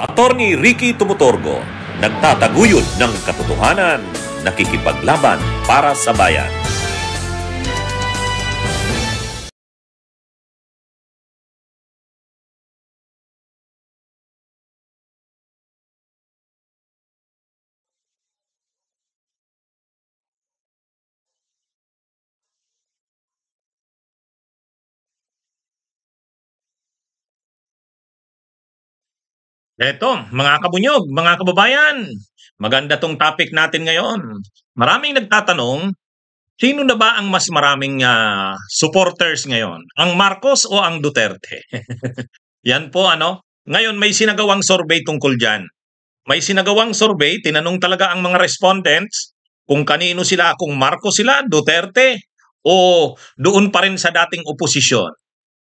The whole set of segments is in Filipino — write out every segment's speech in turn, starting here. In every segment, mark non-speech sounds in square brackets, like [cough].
Attorney Ricky Tumutorgo, nagtataguyod ng katotohanan, nakikipaglaban para sa bayan. Eto, mga kabunyog, mga kababayan, maganda tong topic natin ngayon. Maraming nagtatanong, sino na ba ang mas maraming uh, supporters ngayon? Ang Marcos o ang Duterte? [laughs] Yan po ano. Ngayon may sinagawang survey tungkol dyan. May sinagawang survey, tinanong talaga ang mga respondents kung kanino sila, kung Marcos sila, Duterte, o doon pa rin sa dating oposisyon,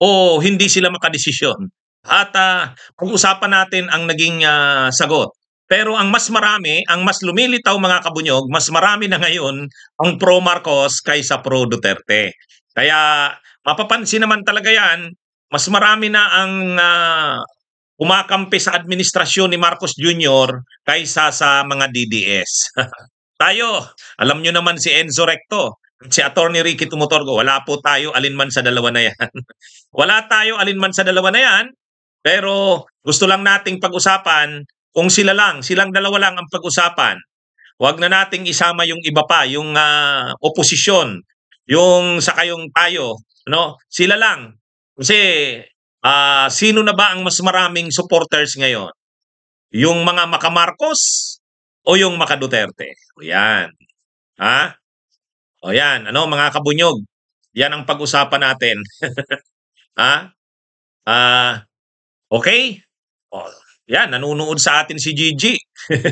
o hindi sila makadesisyon at uh, pag-usapan natin ang naging uh, sagot. Pero ang mas marami, ang mas lumilitaw mga kabunyog, mas marami na ngayon ang pro Marcos kaysa pro Duterte. Kaya mapapansin naman talaga yan, mas marami na ang uh, umakampi sa administrasyon ni Marcos Jr. kaysa sa mga DDS. [laughs] tayo, alam nyo naman si Enzo Recto, si Attorney Ricky Tumutorgo, wala po tayo alinman sa dalawa na yan. [laughs] wala tayo alinman sa dalawa na yan pero gusto lang nating pag-usapan kung sila lang, silang dalawa lang ang pag-usapan. Huwag na nating isama yung iba pa, yung uh, oposisyon, yung sa kayong tayo, no? Sila lang. Kasi uh, sino na ba ang mas maraming supporters ngayon? Yung mga maka Marcos o yung makaduterte? O yan. Ha? O yan, ano mga kabunyog? Yan ang pag-usapan natin. [laughs] ha? Ah, uh, Okay? Oh, yan, nanonood sa atin si Gigi.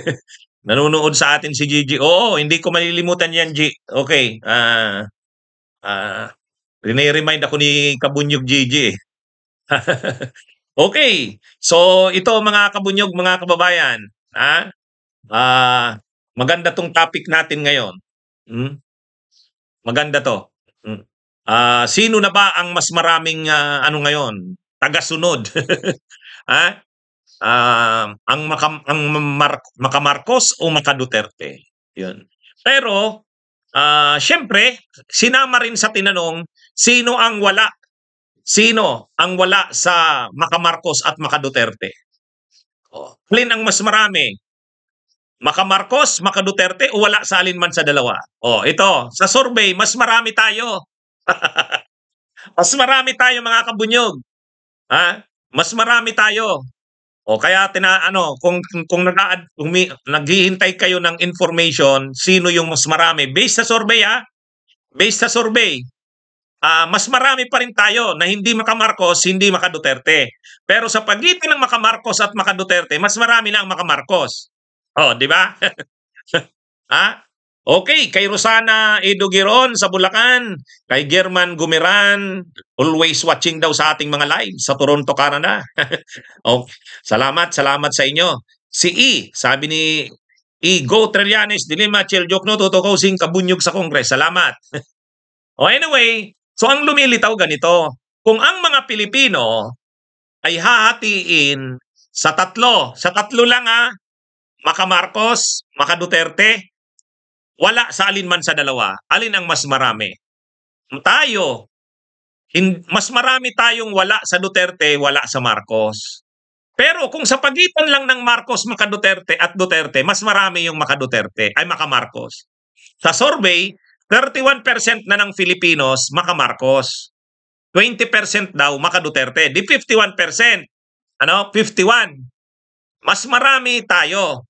[laughs] nanonood sa atin si Gigi. Oo, hindi ko malilimutan yan, G. Okay. Ah, uh, ah, uh, Rine-remind ako ni Kabunyog Gigi. Eh. [laughs] okay. So, ito mga kabunyog, mga kababayan. Ah, uh, maganda tong topic natin ngayon. Hmm? Maganda to. Hmm. Uh, sino na ba ang mas maraming uh, ano ngayon? tagasunod. [laughs] ha? Uh, ang maka, ang Mar- maka Marcos o maka Duterte. 'Yun. Pero uh, syempre, sinama rin sa tinanong sino ang wala? Sino ang wala sa maka Marcos at maka Duterte? Oh, plain ang mas marami. Maka Marcos, maka Duterte o wala sa alin man sa dalawa. Oh, ito, sa survey mas marami tayo. [laughs] mas marami tayo mga kabunyog. Ha? Mas marami tayo. O kaya tina ano, kung kung nag humi, naghihintay kayo ng information, sino yung mas marami based sa survey ha? Based sa survey. Uh, mas marami pa rin tayo na hindi maka Marcos, hindi maka Duterte. Pero sa pagitan ng maka Marcos at maka Duterte, mas marami na ang maka Marcos. Oh, di ba? [laughs] ha? Okay, kay Rosana Edogiron sa Bulacan, kay German Gumeran, always watching daw sa ating mga live sa Toronto, Canada. [laughs] okay. Salamat, salamat sa inyo. Si E, sabi ni E, go Trillanes, Dilima, Cheljokno, Totokosing, Kabunyog sa Kongres. Salamat. o [laughs] oh, anyway, so ang lumilitaw ganito, kung ang mga Pilipino ay hahatiin sa tatlo, sa tatlo lang ha, ah, Maka Marcos, Maka Duterte, wala sa alinman sa dalawa, alin ang mas marami? Tayo. mas marami tayong wala sa Duterte, wala sa Marcos. Pero kung sa pagitan lang ng Marcos makaduterte at Duterte, mas marami yung makaduterte, ay maka Marcos. Sa survey, 31% na ng Filipinos Marcos. 20% daw maka Duterte. Di 51%. Ano? 51. Mas marami tayo.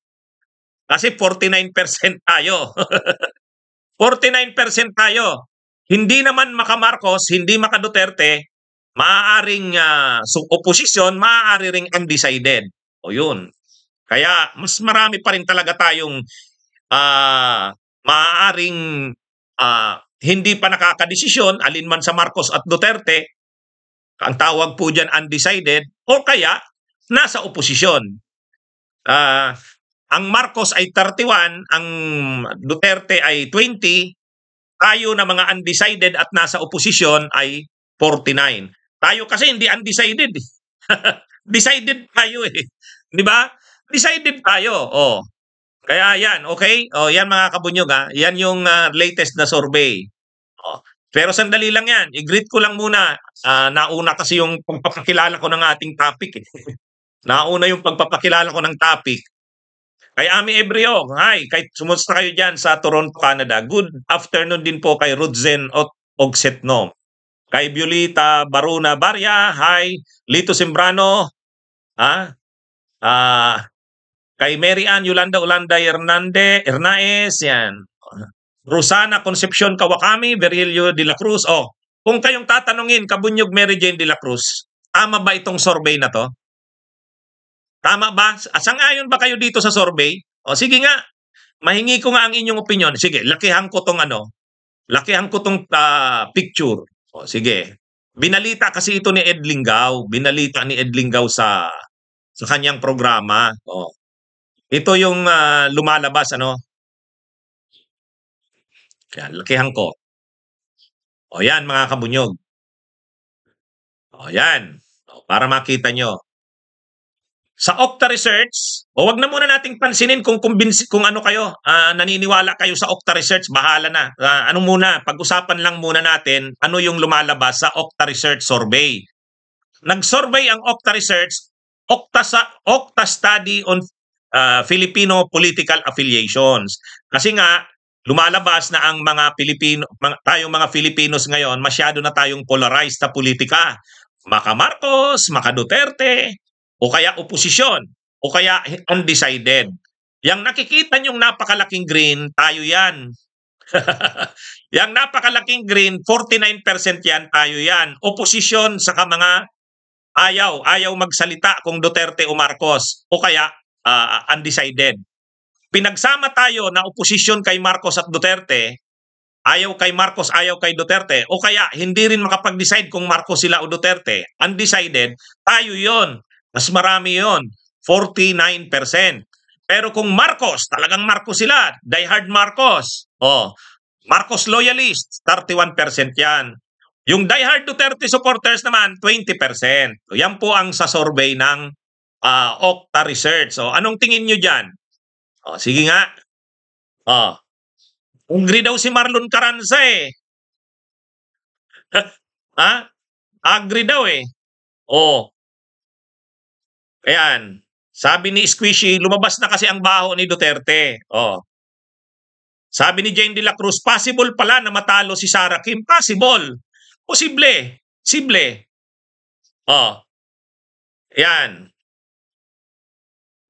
Kasi 49% tayo. 49% [laughs] tayo. Hindi naman maka Marcos, hindi maka Duterte, maaaring uh, ah, opposition, maaari ring undecided. O yun. Kaya mas marami pa rin talaga tayong uh, maaaring uh, hindi pa nakakadesisyon alinman sa Marcos at Duterte. Ang tawag po dyan undecided o kaya nasa oposisyon. Uh, ang Marcos ay 31, ang Duterte ay 20, tayo na mga undecided at nasa oposisyon ay 49. Tayo kasi hindi undecided. [laughs] Decided tayo eh. 'Di ba? Decided tayo. Oh. Kaya yan, okay? Oh, yan mga kabunyog ha. Ah. Yan yung uh, latest na survey. Oh. Pero sandali lang yan. I-greet ko lang muna. Uh, nauna kasi yung pagpapakilala ko ng ating topic. Eh. [laughs] nauna yung pagpapakilala ko ng topic. Kay Ami Ebrio, hi. Kay, sumusta kayo diyan sa Toronto, Canada. Good afternoon din po kay Rudzen Ot Ogsetno. Kay Violeta Baruna Barya, hi. Lito Sembrano, ha? Ah, uh, kay Mary Ann Yolanda Olanda Hernande, Hernaez, yan. Rosana Concepcion Kawakami, Virilio de la Cruz. Oh, kung kayong tatanungin, Kabunyog Mary Jane de la Cruz, tama ba itong survey na to? Tama ba? Asang ayon ba kayo dito sa survey? O sige nga, mahingi ko nga ang inyong opinion. Sige, lakihan ko tong ano, lakihan ko tong uh, picture. O sige, binalita kasi ito ni Ed Lingaw. Binalita ni Ed Lingaw sa, sa kanyang programa. O, ito yung uh, lumalabas, ano? Yan, lakihan ko. O yan, mga kabunyog. O yan, o, para makita nyo sa Okta Research, o wag na muna nating pansinin kung kumbinsi, kung ano kayo, uh, naniniwala kayo sa Okta Research, bahala na. Uh, ano muna, pag-usapan lang muna natin ano yung lumalabas sa Okta Research survey. Nag-survey ang Okta Research, Okta, sa, Okta Study on uh, Filipino Political Affiliations. Kasi nga, lumalabas na ang mga Pilipino, mga, tayong mga Filipinos ngayon, masyado na tayong polarized sa politika. Maka Marcos, maka Duterte, o kaya oposisyon, o kaya undecided. Yang nakikita niyong napakalaking green, tayo yan. [laughs] yang napakalaking green, 49% yan, tayo yan. Oposisyon sa mga ayaw, ayaw magsalita kung Duterte o Marcos, o kaya uh, undecided. Pinagsama tayo na oposisyon kay Marcos at Duterte, ayaw kay Marcos, ayaw kay Duterte, o kaya hindi rin makapag-decide kung Marcos sila o Duterte, undecided, tayo yon mas marami yon 49%. Pero kung Marcos, talagang Marcos sila, diehard Marcos, oh, Marcos loyalist, 31% yan. Yung diehard Duterte supporters naman, 20%. So, yan po ang sa survey ng uh, Okta Research. So, anong tingin nyo dyan? Oh, sige nga. Oh. Hungry daw si Marlon Caranza eh. ha? [laughs] Agri ah, daw eh. Oh. Ayan, sabi ni Squishy, lumabas na kasi ang baho ni Duterte. Oh. Sabi ni Jane de la Cruz, possible pala na matalo si Sarah Kim. Possible. Posible. Sible. Oh. Yan.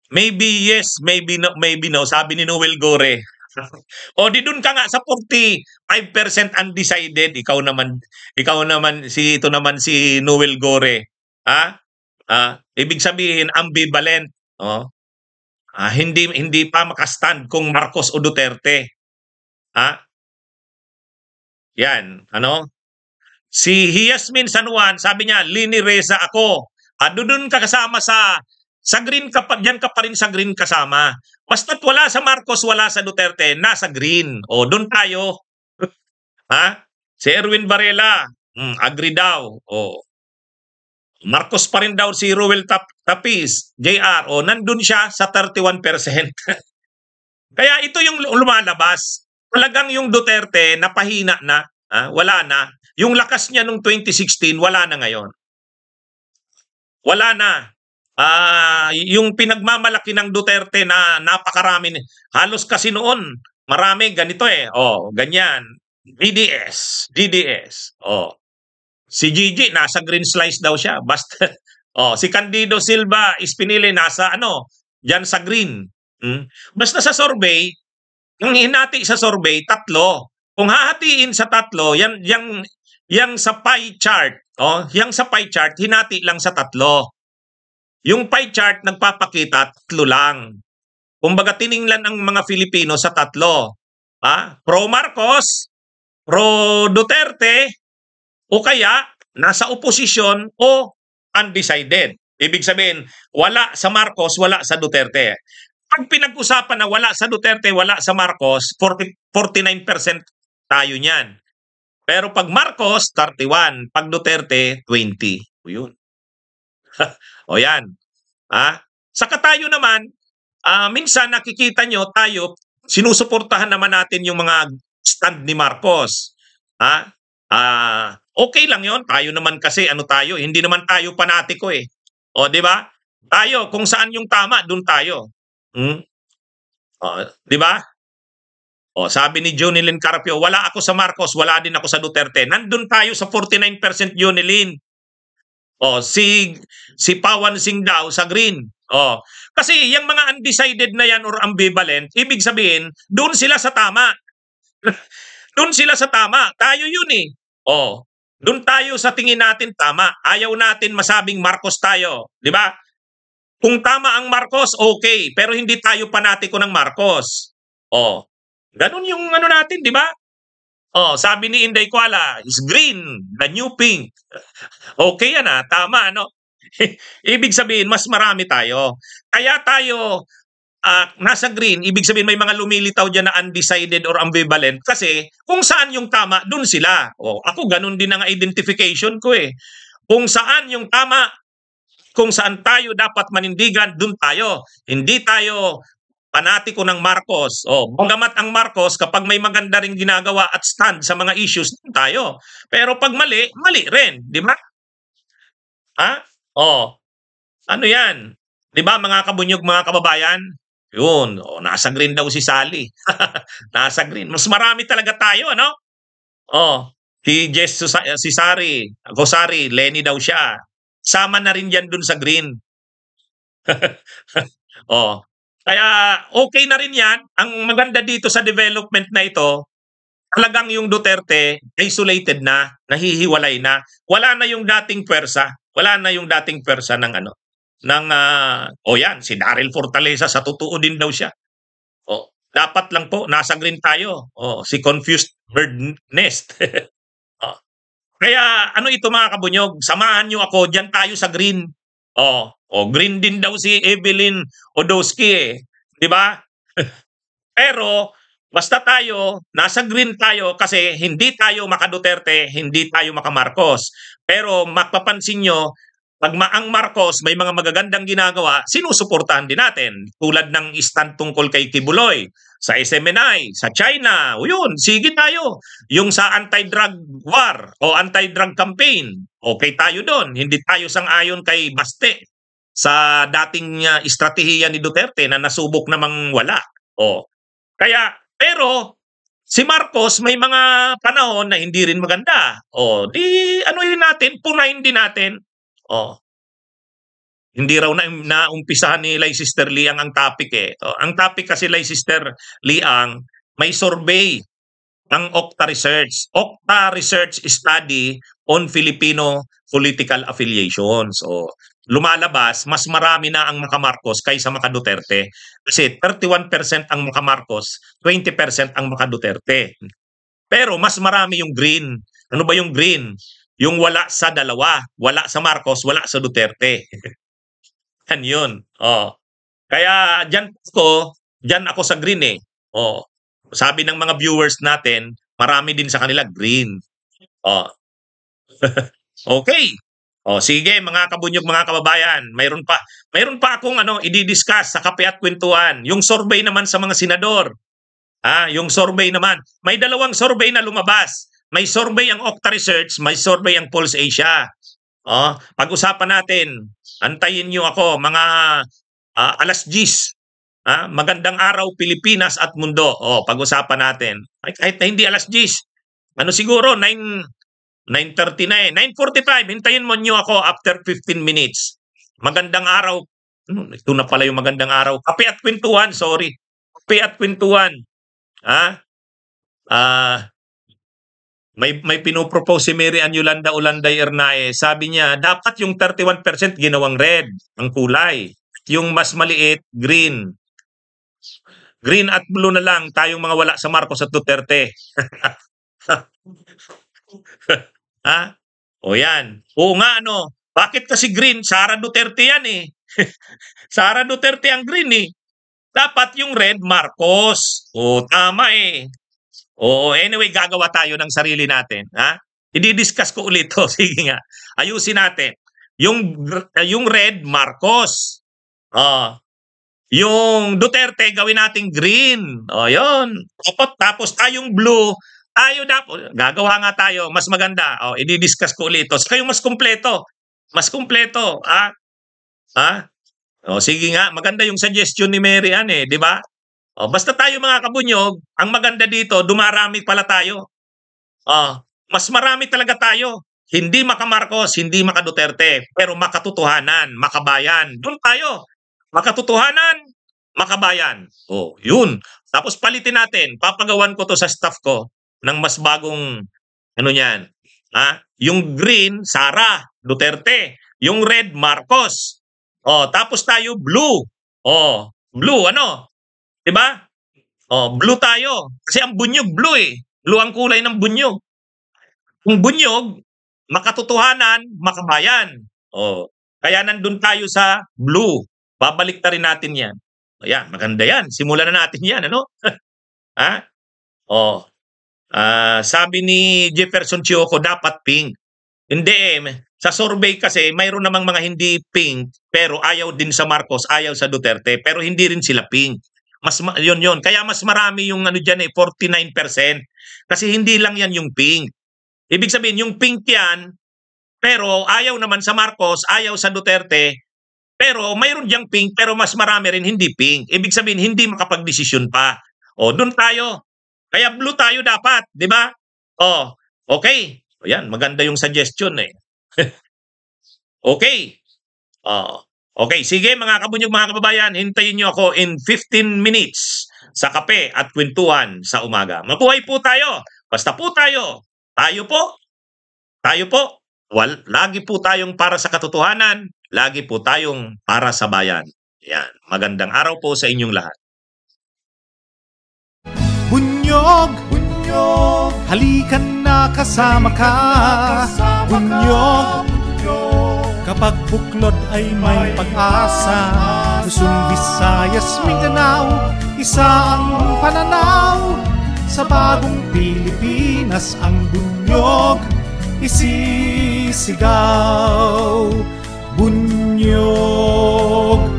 Maybe yes, maybe no, maybe no. Sabi ni Noel Gore. [laughs] o oh, di doon ka nga sa 45% undecided. Ikaw naman, ikaw naman, si, ito naman si Noel Gore. Ha? Uh, ibig sabihin ambivalent. Oh. Uh, hindi hindi pa makastand kung Marcos o Duterte. Ha? Uh, yan, ano? Si Yasmin San Juan, sabi niya, Lini Reza ako. Ah, doon ka kasama sa sa green ka pa, diyan ka pa rin sa green kasama. Basta wala sa Marcos, wala sa Duterte, nasa green. O, doon tayo. [laughs] ha? Si Erwin Varela, mm, agree daw. O, Marcos pa rin daw si Ruel Tap Tapis, JR, o nandun siya sa 31%. [laughs] Kaya ito yung lumalabas. Talagang yung Duterte, napahina na, ah, wala na. Yung lakas niya nung 2016, wala na ngayon. Wala na. Ah, yung pinagmamalaki ng Duterte na napakarami, halos kasi noon, marami ganito eh. Oh, ganyan. DDS, DDS. Oh. Si Gigi, nasa green slice daw siya. Basta, [laughs] oh, si Candido Silva, Espinile, nasa ano, dyan sa green. Hmm? Basta sa survey, ang hinati sa survey, tatlo. Kung hahatiin sa tatlo, yan, yang, yang sa pie chart, oh, yang sa pie chart, hinati lang sa tatlo. Yung pie chart, nagpapakita, tatlo lang. Kung Kumbaga, tininglan ang mga Filipino sa tatlo. Ha? Pro Marcos, pro Duterte, o kaya nasa oposisyon o undecided. Ibig sabihin, wala sa Marcos, wala sa Duterte. Pag pinag-usapan na wala sa Duterte, wala sa Marcos, 40, 49% tayo niyan. Pero pag Marcos, 31. Pag Duterte, 20. O yun. [laughs] o yan. Ha? Sa tayo naman, uh, minsan nakikita nyo tayo, sinusuportahan naman natin yung mga stand ni Marcos. Ha? Uh, Okay lang yon Tayo naman kasi, ano tayo? Eh, hindi naman tayo panatiko eh. O, di ba? Tayo, kung saan yung tama, doon tayo. Hmm? O, di ba? O, sabi ni Junilin Carpio, wala ako sa Marcos, wala din ako sa Duterte. Nandun tayo sa 49% Junilin. O, si, si Pawan Singh daw sa Green. O, kasi yung mga undecided na yan or ambivalent, ibig sabihin, doon sila sa tama. [laughs] doon sila sa tama. Tayo yun eh. O, doon tayo sa tingin natin tama. Ayaw natin masabing Marcos tayo, di ba? Kung tama ang Marcos, okay, pero hindi tayo panatiko ng Marcos. Oh. Ganun yung ano natin, di ba? Oh, sabi ni Inday Kuala, is green, the new pink. [laughs] okay yan ah, tama ano. [laughs] Ibig sabihin, mas marami tayo. Kaya tayo uh, nasa green, ibig sabihin may mga lumilitaw dyan na undecided or ambivalent kasi kung saan yung tama, dun sila. O, oh, ako ganun din ang identification ko eh. Kung saan yung tama, kung saan tayo dapat manindigan, dun tayo. Hindi tayo panatiko ng Marcos. O, oh, bagamat ang Marcos, kapag may maganda rin ginagawa at stand sa mga issues, tayo. Pero pag mali, mali rin. Di ba? Ha? O, oh, ano yan? Di ba mga kabunyog, mga kababayan? Yun, o, nasa green daw si Sally. [laughs] nasa green. Mas marami talaga tayo, ano? Oh, si Jess eh, si Sari, ako Sari, Lenny daw siya. Sama na rin yan dun sa green. [laughs] oh. Kaya okay na rin yan. Ang maganda dito sa development na ito, talagang yung Duterte isolated na, nahihiwalay na. Wala na yung dating pwersa. Wala na yung dating pwersa ng ano, ng, uh, o oh yan, si Daryl Fortaleza, sa totoo din daw siya. Oh, dapat lang po, nasa green tayo. Oh, si Confused Bird Nest. [laughs] o, kaya ano ito mga kabunyog, samahan niyo ako, diyan tayo sa green. Oh, oh green din daw si Evelyn Odoski eh. Di ba? [laughs] Pero, Basta tayo, nasa green tayo kasi hindi tayo makaduterte, hindi tayo makamarcos. Pero mapapansin niyo pag maang Marcos may mga magagandang ginagawa, sinusuportahan din natin. Tulad ng stand tungkol kay Kibuloy, sa SMNI, sa China, o yun, sige tayo. Yung sa anti-drug war o anti-drug campaign, okay tayo doon. Hindi tayo sang-ayon kay Baste sa dating uh, estratehiya ni Duterte na nasubok namang wala. O. Kaya, pero si Marcos may mga panahon na hindi rin maganda. O, di ano natin, punahin din natin Oh. Hindi raw na naumpisa ni Leicester Liang ang topic eh. Oh, ang topic kasi Leicester Liang, may survey ng Octa Research. Octa Research Study on Filipino Political Affiliations. So, lumalabas, mas marami na ang makamarcos kaysa makaduterte. Kasi 31% ang makamarcos, 20% ang makaduterte. Pero mas marami yung green. Ano ba yung green? Yung wala sa dalawa, wala sa Marcos, wala sa Duterte. [laughs] Yan yun. Oh. Kaya dyan ko, dyan ako sa green eh. Oh. Sabi ng mga viewers natin, marami din sa kanila green. Oh. [laughs] okay. Oh, sige mga kabunyog, mga kababayan, mayroon pa mayroon pa akong ano i-discuss sa kape at kwentuhan, yung survey naman sa mga senador. Ah, yung survey naman. May dalawang survey na lumabas. May survey ang Okta Research, may survey ang Pulse Asia. Oh, pag-usapan natin. Antayin niyo ako mga uh, alas 10. Ah, magandang araw Pilipinas at mundo. Oh, pag-usapan natin. Ay, kahit na hindi alas 10. Ano siguro 9 9:39, eh. 9:45. Hintayin mo niyo ako after 15 minutes. Magandang araw. Hmm, ito na pala yung magandang araw. Kape at kwentuhan, sorry. Kape at kwentuhan. Ah? Ah, may, may pinopropose si Mary Ann Yolanda Ulanday Ernae. Sabi niya, dapat yung 31% ginawang red, ang kulay. Yung mas maliit, green. Green at blue na lang tayong mga wala sa Marcos at Duterte. [laughs] ha? O yan. Oo nga, ano. Bakit kasi green? Sara Duterte yan eh. [laughs] Sara Duterte ang green eh. Dapat yung red Marcos. O tama eh. Oo, anyway, gagawa tayo ng sarili natin. Ha? I-discuss ko ulit to. [laughs] Oh, sige nga. Ayusin natin. Yung, yung red, Marcos. Uh, yung Duterte, gawin nating green. Oh, yun. Tapos, tapos tayong ah, blue, tayo ah, dapat, gagawa nga tayo, mas maganda. Oh, i-discuss ko ulit 'to. Oh, so, kayo mas kumpleto. Mas kumpleto. Ha? Ha? Oh, sige nga, maganda yung suggestion ni Mary Ann eh, di ba? Oh, basta tayo mga kabunyog, ang maganda dito, dumarami pala tayo. Oh, mas marami talaga tayo. Hindi makamarcos, hindi makaduterte, pero makatotohanan, makabayan. Doon tayo. Makatotohanan, makabayan. Oh, yun. Tapos palitin natin. Papagawan ko to sa staff ko ng mas bagong ano niyan. Ha? Yung green, Sara, Duterte. Yung red, Marcos. Oh, tapos tayo blue. Oh, blue ano? 'Di ba? Oh, blue tayo. Kasi ang bunyog blue eh. Blue ang kulay ng bunyog. Kung bunyog, makatotohanan, makabayan. Oh, kaya nandun tayo sa blue. Babalik na rin natin 'yan. Ayan, maganda 'yan. Simulan na natin 'yan, ano? [laughs] ha? Oh. Uh, sabi ni Jefferson Chioco, dapat pink. Hindi eh. Sa survey kasi, mayroon namang mga hindi pink, pero ayaw din sa Marcos, ayaw sa Duterte, pero hindi rin sila pink. Mas yon yon Kaya mas marami yung ano diyan eh 49%. Kasi hindi lang yan yung pink. Ibig sabihin yung pink yan pero ayaw naman sa Marcos, ayaw sa Duterte, pero mayroon diyang pink pero mas marami rin hindi pink. Ibig sabihin hindi makapagdesisyon pa. O doon tayo. Kaya blue tayo dapat, 'di ba? oh okay. Ayun, maganda yung suggestion eh. [laughs] okay. Oh. Okay, sige mga kabunyog mga kababayan, hintayin niyo ako in 15 minutes sa kape at kwentuhan sa umaga. Mabuhay po tayo. Basta po tayo. Tayo po. Tayo po. Wal, lagi po tayong para sa katotohanan. Lagi po tayong para sa bayan. Yan. Magandang araw po sa inyong lahat. Bunyog! Bunyog! Halika na kasama ka! Bunyog! Kapag buklod ay may pag-asa Luzon, Visayas, Mindanao Isa ang pananaw Sa bagong Pilipinas Ang bunyog isisigaw Bunyog